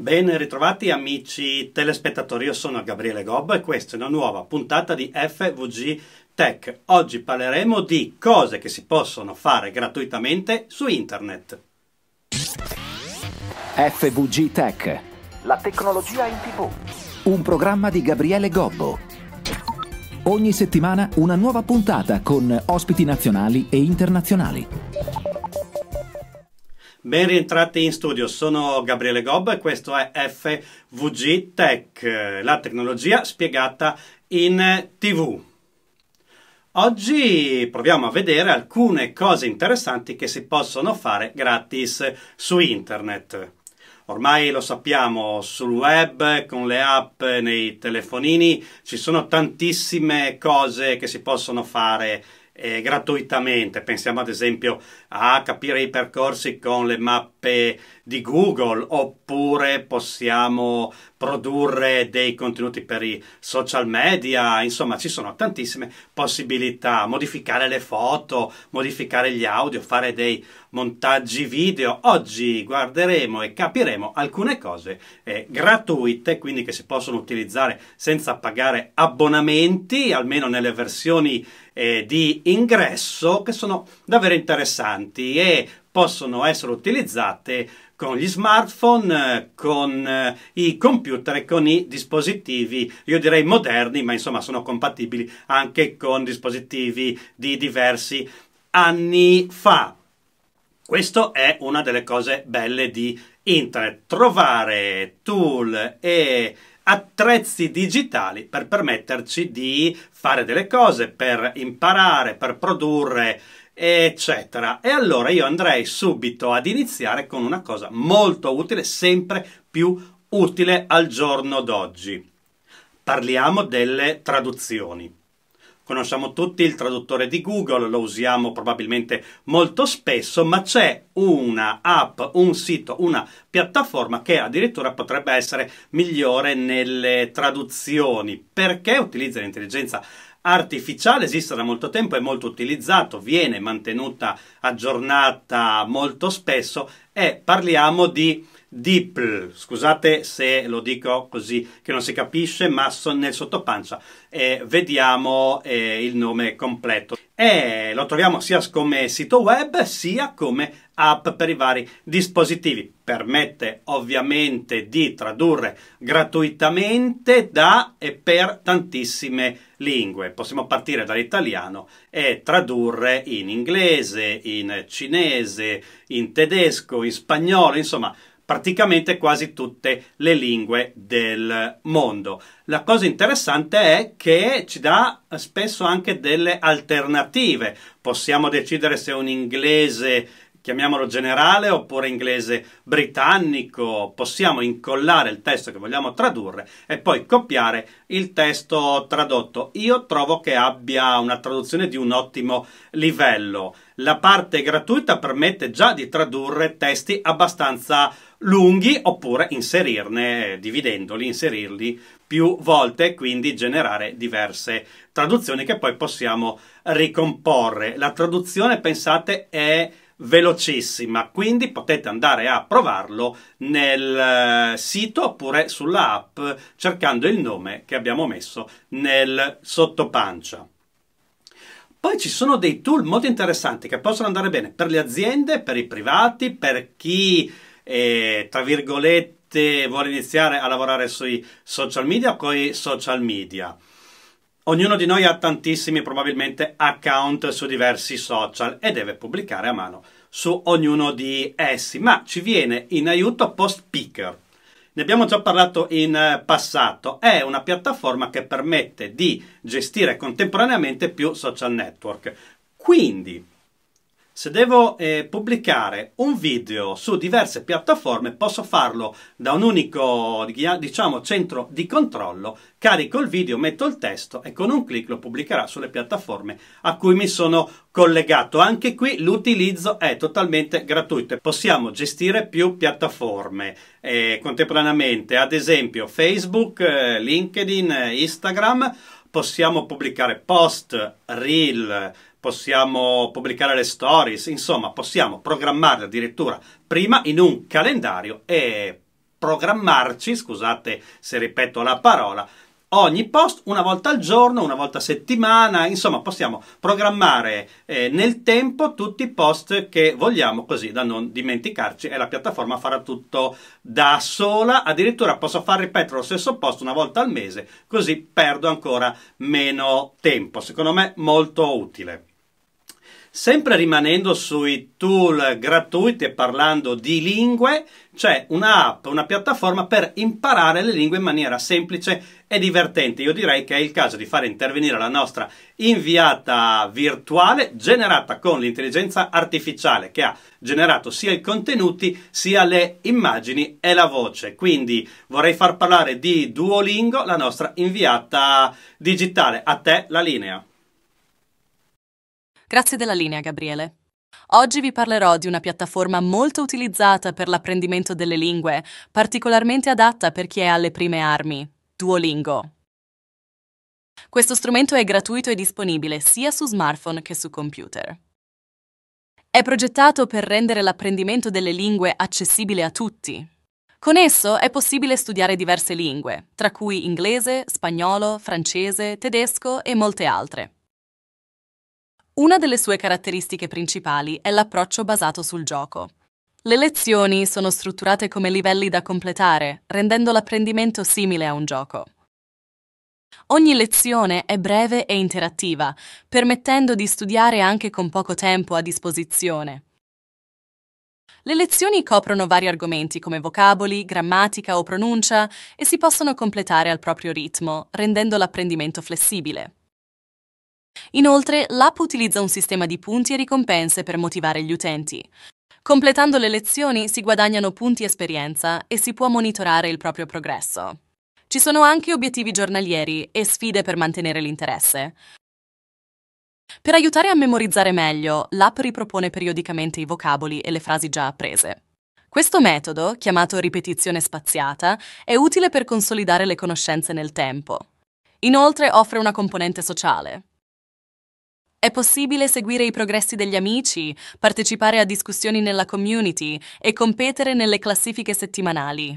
Ben ritrovati amici telespettatori, io sono Gabriele Gobbo e questa è una nuova puntata di FVG Tech. Oggi parleremo di cose che si possono fare gratuitamente su internet. FVG Tech. La tecnologia in tv. Un programma di Gabriele Gobbo. Ogni settimana una nuova puntata con ospiti nazionali e internazionali. Ben rientrati in studio, sono Gabriele Gob e questo è FVG Tech, la tecnologia spiegata in tv. Oggi proviamo a vedere alcune cose interessanti che si possono fare gratis su internet. Ormai lo sappiamo, sul web, con le app, nei telefonini, ci sono tantissime cose che si possono fare eh, gratuitamente. Pensiamo ad esempio a capire i percorsi con le mappe di Google oppure possiamo produrre dei contenuti per i social media, insomma ci sono tantissime possibilità, modificare le foto, modificare gli audio, fare dei montaggi video. Oggi guarderemo e capiremo alcune cose eh, gratuite, quindi che si possono utilizzare senza pagare abbonamenti, almeno nelle versioni eh, di ingresso, che sono davvero interessanti e possono essere utilizzate con gli smartphone, eh, con eh, i computer e con i dispositivi, io direi moderni, ma insomma sono compatibili anche con dispositivi di diversi anni fa. Questa è una delle cose belle di internet, trovare tool e attrezzi digitali per permetterci di fare delle cose, per imparare, per produrre eccetera. E allora io andrei subito ad iniziare con una cosa molto utile, sempre più utile al giorno d'oggi. Parliamo delle traduzioni. Conosciamo tutti il traduttore di Google, lo usiamo probabilmente molto spesso, ma c'è una app, un sito, una piattaforma che addirittura potrebbe essere migliore nelle traduzioni perché utilizza l'intelligenza artificiale artificiale esiste da molto tempo, è molto utilizzato, viene mantenuta aggiornata molto spesso e parliamo di DIPL, scusate se lo dico così che non si capisce, ma nel sottopancia eh, vediamo eh, il nome completo. E lo troviamo sia come sito web sia come app per i vari dispositivi. Permette ovviamente di tradurre gratuitamente da e per tantissime lingue. Possiamo partire dall'italiano e tradurre in inglese, in cinese, in tedesco, in spagnolo, insomma praticamente quasi tutte le lingue del mondo. La cosa interessante è che ci dà eh, spesso anche delle alternative. Possiamo decidere se un inglese chiamiamolo generale oppure inglese britannico, possiamo incollare il testo che vogliamo tradurre e poi copiare il testo tradotto. Io trovo che abbia una traduzione di un ottimo livello. La parte gratuita permette già di tradurre testi abbastanza lunghi oppure inserirne, dividendoli, inserirli più volte e quindi generare diverse traduzioni che poi possiamo ricomporre. La traduzione, pensate, è velocissima, quindi potete andare a provarlo nel eh, sito oppure sulla app cercando il nome che abbiamo messo nel sottopancia. Poi ci sono dei tool molto interessanti che possono andare bene per le aziende, per i privati, per chi, eh, tra virgolette, vuole iniziare a lavorare sui social media o con i social media. Ognuno di noi ha tantissimi probabilmente account su diversi social e deve pubblicare a mano su ognuno di essi, ma ci viene in aiuto Post Picker. Ne abbiamo già parlato in passato, è una piattaforma che permette di gestire contemporaneamente più social network. Quindi, se devo eh, pubblicare un video su diverse piattaforme, posso farlo da un unico diciamo, centro di controllo, carico il video, metto il testo e con un clic lo pubblicherà sulle piattaforme a cui mi sono collegato. Anche qui l'utilizzo è totalmente gratuito e possiamo gestire più piattaforme eh, contemporaneamente, ad esempio Facebook, eh, LinkedIn, eh, Instagram, possiamo pubblicare post, reel, possiamo pubblicare le stories, insomma possiamo programmarle addirittura prima in un calendario e programmarci, scusate se ripeto la parola, ogni post una volta al giorno, una volta a settimana, insomma possiamo programmare eh, nel tempo tutti i post che vogliamo così da non dimenticarci e la piattaforma farà tutto da sola, addirittura posso far ripetere lo stesso post una volta al mese così perdo ancora meno tempo, secondo me molto utile. Sempre rimanendo sui tool gratuiti e parlando di lingue, c'è un'app, una piattaforma per imparare le lingue in maniera semplice e divertente. Io direi che è il caso di fare intervenire la nostra inviata virtuale generata con l'intelligenza artificiale che ha generato sia i contenuti sia le immagini e la voce. Quindi vorrei far parlare di Duolingo la nostra inviata digitale. A te la linea. Grazie della linea, Gabriele. Oggi vi parlerò di una piattaforma molto utilizzata per l'apprendimento delle lingue, particolarmente adatta per chi è alle prime armi, Duolingo. Questo strumento è gratuito e disponibile sia su smartphone che su computer. È progettato per rendere l'apprendimento delle lingue accessibile a tutti. Con esso è possibile studiare diverse lingue, tra cui inglese, spagnolo, francese, tedesco e molte altre. Una delle sue caratteristiche principali è l'approccio basato sul gioco. Le lezioni sono strutturate come livelli da completare, rendendo l'apprendimento simile a un gioco. Ogni lezione è breve e interattiva, permettendo di studiare anche con poco tempo a disposizione. Le lezioni coprono vari argomenti come vocaboli, grammatica o pronuncia e si possono completare al proprio ritmo, rendendo l'apprendimento flessibile. Inoltre, l'app utilizza un sistema di punti e ricompense per motivare gli utenti. Completando le lezioni si guadagnano punti esperienza e si può monitorare il proprio progresso. Ci sono anche obiettivi giornalieri e sfide per mantenere l'interesse. Per aiutare a memorizzare meglio, l'app ripropone periodicamente i vocaboli e le frasi già apprese. Questo metodo, chiamato ripetizione spaziata, è utile per consolidare le conoscenze nel tempo. Inoltre offre una componente sociale. È possibile seguire i progressi degli amici, partecipare a discussioni nella community e competere nelle classifiche settimanali.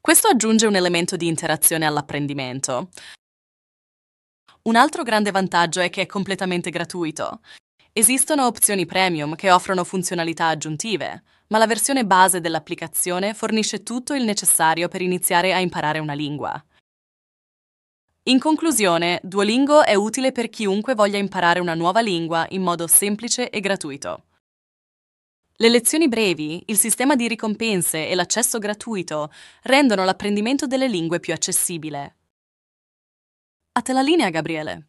Questo aggiunge un elemento di interazione all'apprendimento. Un altro grande vantaggio è che è completamente gratuito. Esistono opzioni premium che offrono funzionalità aggiuntive, ma la versione base dell'applicazione fornisce tutto il necessario per iniziare a imparare una lingua. In conclusione, Duolingo è utile per chiunque voglia imparare una nuova lingua in modo semplice e gratuito. Le lezioni brevi, il sistema di ricompense e l'accesso gratuito rendono l'apprendimento delle lingue più accessibile. A te la linea, Gabriele.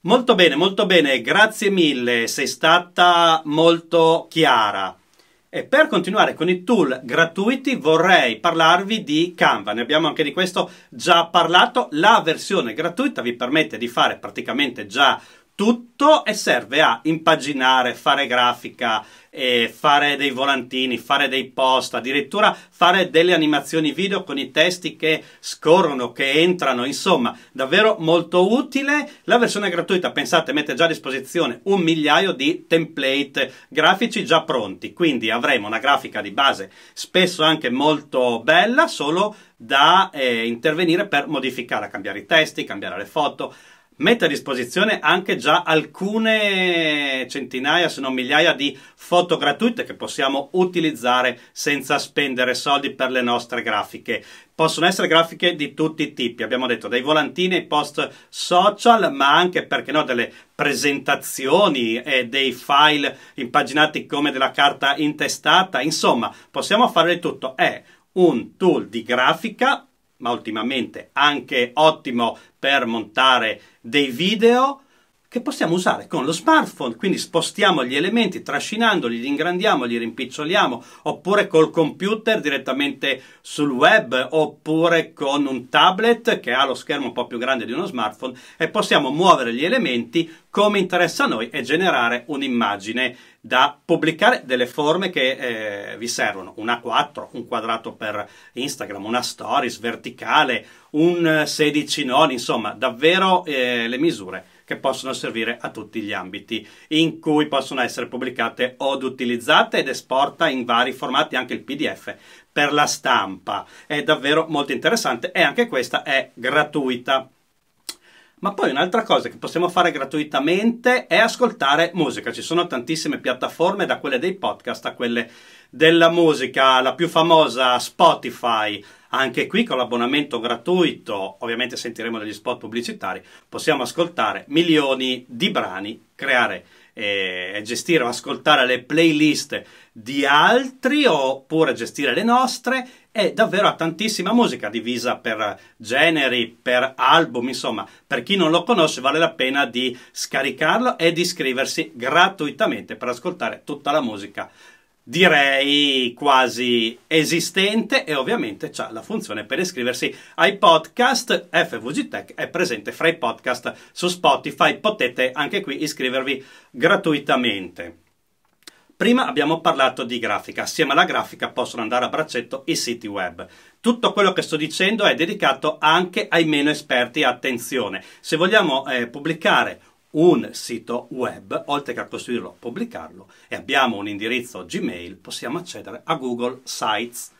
Molto bene, molto bene, grazie mille, sei stata molto chiara. E per continuare con i tool gratuiti vorrei parlarvi di Canva, ne abbiamo anche di questo già parlato, la versione gratuita vi permette di fare praticamente già tutto e serve a impaginare, fare grafica, eh, fare dei volantini, fare dei post, addirittura fare delle animazioni video con i testi che scorrono, che entrano, insomma, davvero molto utile. La versione gratuita, pensate, mette già a disposizione un migliaio di template grafici già pronti, quindi avremo una grafica di base spesso anche molto bella, solo da eh, intervenire per modificare, cambiare i testi, cambiare le foto, mette a disposizione anche già alcune centinaia se non migliaia di foto gratuite che possiamo utilizzare senza spendere soldi per le nostre grafiche possono essere grafiche di tutti i tipi abbiamo detto dai volantini ai post social ma anche perché no delle presentazioni e dei file impaginati come della carta intestata insomma possiamo fare di tutto è un tool di grafica ma ultimamente anche ottimo per montare dei video che possiamo usare con lo smartphone, quindi spostiamo gli elementi trascinandoli, li ingrandiamo, li rimpiccioliamo, oppure col computer direttamente sul web, oppure con un tablet che ha lo schermo un po' più grande di uno smartphone e possiamo muovere gli elementi come interessa a noi e generare un'immagine da pubblicare delle forme che eh, vi servono, un A4, un quadrato per Instagram, una stories verticale, un 16 noni, insomma davvero eh, le misure che possono servire a tutti gli ambiti in cui possono essere pubblicate od utilizzate ed esporta in vari formati anche il PDF per la stampa. È davvero molto interessante e anche questa è gratuita. Ma poi un'altra cosa che possiamo fare gratuitamente è ascoltare musica. Ci sono tantissime piattaforme, da quelle dei podcast a quelle della musica, la più famosa Spotify. Anche qui con l'abbonamento gratuito, ovviamente sentiremo degli spot pubblicitari, possiamo ascoltare milioni di brani, creare e eh, gestire o ascoltare le playlist di altri oppure gestire le nostre e davvero ha tantissima musica divisa per generi, per album, insomma, per chi non lo conosce vale la pena di scaricarlo e di iscriversi gratuitamente per ascoltare tutta la musica direi quasi esistente e ovviamente c'è la funzione per iscriversi ai podcast FVG Tech è presente fra i podcast su Spotify potete anche qui iscrivervi gratuitamente Prima abbiamo parlato di grafica, assieme alla grafica possono andare a braccetto i siti web. Tutto quello che sto dicendo è dedicato anche ai meno esperti, attenzione, se vogliamo eh, pubblicare un sito web, oltre che a costruirlo, pubblicarlo e abbiamo un indirizzo Gmail, possiamo accedere a Google Sites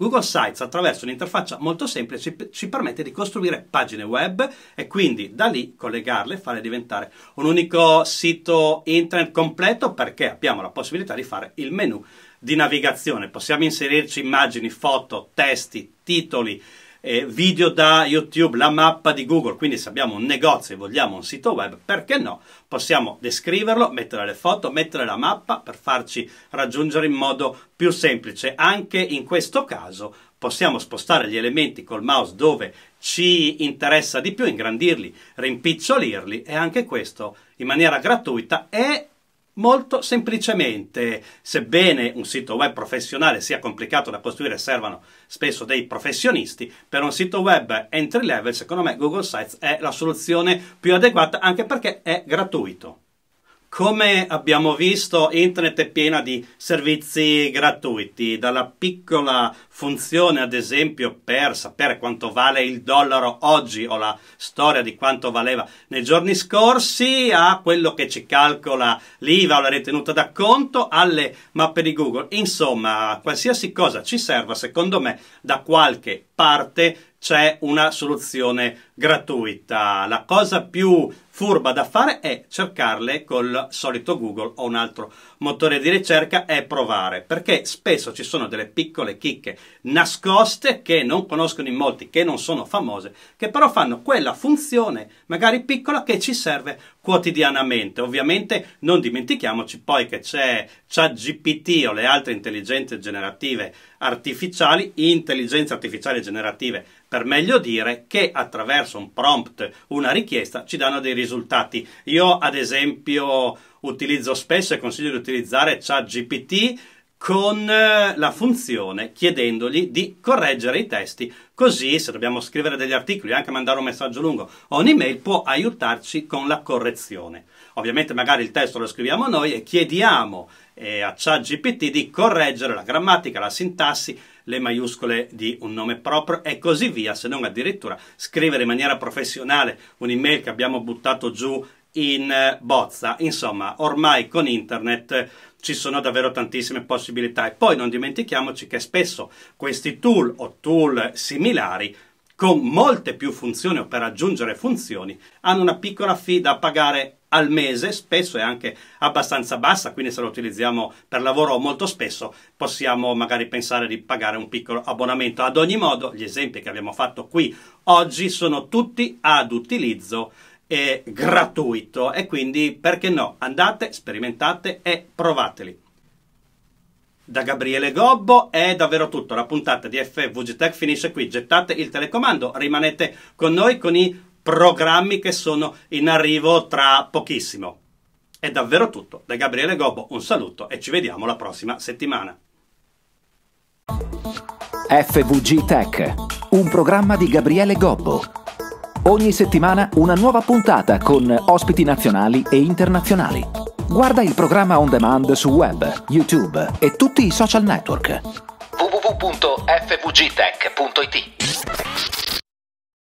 Google Sites attraverso un'interfaccia molto semplice ci permette di costruire pagine web e quindi da lì collegarle e farle diventare un unico sito internet completo perché abbiamo la possibilità di fare il menu di navigazione. Possiamo inserirci immagini, foto, testi, titoli, eh, video da YouTube, la mappa di Google, quindi se abbiamo un negozio e vogliamo un sito web, perché no? Possiamo descriverlo, mettere le foto, mettere la mappa per farci raggiungere in modo più semplice. Anche in questo caso possiamo spostare gli elementi col mouse dove ci interessa di più, ingrandirli, rimpicciolirli e anche questo in maniera gratuita e Molto semplicemente, sebbene un sito web professionale sia complicato da costruire e servano spesso dei professionisti, per un sito web entry level, secondo me Google Sites è la soluzione più adeguata anche perché è gratuito. Come abbiamo visto, internet è piena di servizi gratuiti, dalla piccola funzione, ad esempio, per sapere quanto vale il dollaro oggi o la storia di quanto valeva nei giorni scorsi, a quello che ci calcola l'IVA o la ritenuta da conto, alle mappe di Google. Insomma, qualsiasi cosa ci serva, secondo me, da qualche parte c'è una soluzione gratuita. La cosa più furba da fare è cercarle col solito Google o un altro motore di ricerca e provare, perché spesso ci sono delle piccole chicche nascoste che non conoscono in molti, che non sono famose, che però fanno quella funzione, magari piccola, che ci serve quotidianamente. Ovviamente non dimentichiamoci poi che c'è ChatGPT o le altre intelligenze generative artificiali, intelligenze artificiali generative per meglio dire, che attraverso un prompt, una richiesta, ci danno dei risultati. Io ad esempio utilizzo spesso e consiglio di utilizzare ChatGPT con eh, la funzione chiedendogli di correggere i testi, così se dobbiamo scrivere degli articoli, anche mandare un messaggio lungo o un'email, può aiutarci con la correzione. Ovviamente magari il testo lo scriviamo noi e chiediamo eh, a ChatGPT di correggere la grammatica, la sintassi, le maiuscole di un nome proprio e così via, se non addirittura scrivere in maniera professionale un'email che abbiamo buttato giù in eh, bozza. Insomma, ormai con internet ci sono davvero tantissime possibilità e poi non dimentichiamoci che spesso questi tool o tool similari con molte più funzioni o per aggiungere funzioni hanno una piccola fee da pagare al mese, spesso è anche abbastanza bassa, quindi se lo utilizziamo per lavoro molto spesso possiamo magari pensare di pagare un piccolo abbonamento. Ad ogni modo, gli esempi che abbiamo fatto qui oggi sono tutti ad utilizzo e gratuito e quindi perché no? Andate, sperimentate e provateli. Da Gabriele Gobbo è davvero tutto, la puntata di FVG Tech finisce qui, gettate il telecomando, rimanete con noi con i programmi che sono in arrivo tra pochissimo. È davvero tutto, da Gabriele Gobbo un saluto e ci vediamo la prossima settimana. FVG Tech, un programma di Gabriele Gobbo Ogni settimana una nuova puntata con ospiti nazionali e internazionali. Guarda il programma on demand su web, YouTube e tutti i social network. www.fvgtech.it